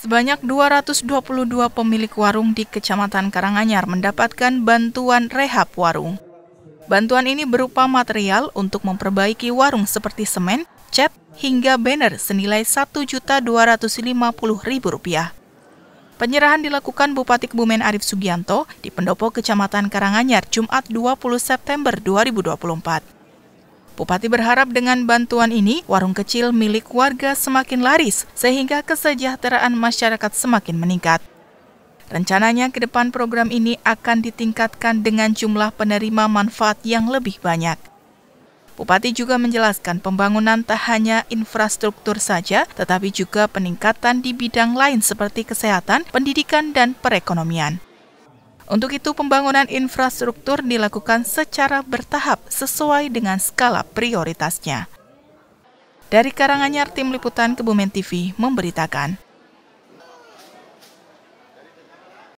Sebanyak 222 pemilik warung di Kecamatan Karanganyar mendapatkan bantuan rehab warung. Bantuan ini berupa material untuk memperbaiki warung seperti semen, cat, hingga banner senilai Rp1.250.000. Penyerahan dilakukan Bupati Kebumen Arief Sugianto di Pendopo Kecamatan Karanganyar Jumat 20 September 2024. Bupati berharap dengan bantuan ini, warung kecil milik warga semakin laris, sehingga kesejahteraan masyarakat semakin meningkat. Rencananya ke depan program ini akan ditingkatkan dengan jumlah penerima manfaat yang lebih banyak. Bupati juga menjelaskan pembangunan tak hanya infrastruktur saja, tetapi juga peningkatan di bidang lain seperti kesehatan, pendidikan, dan perekonomian. Untuk itu, pembangunan infrastruktur dilakukan secara bertahap sesuai dengan skala prioritasnya. Dari Karanganyar, Tim Liputan Kebumen TV memberitakan.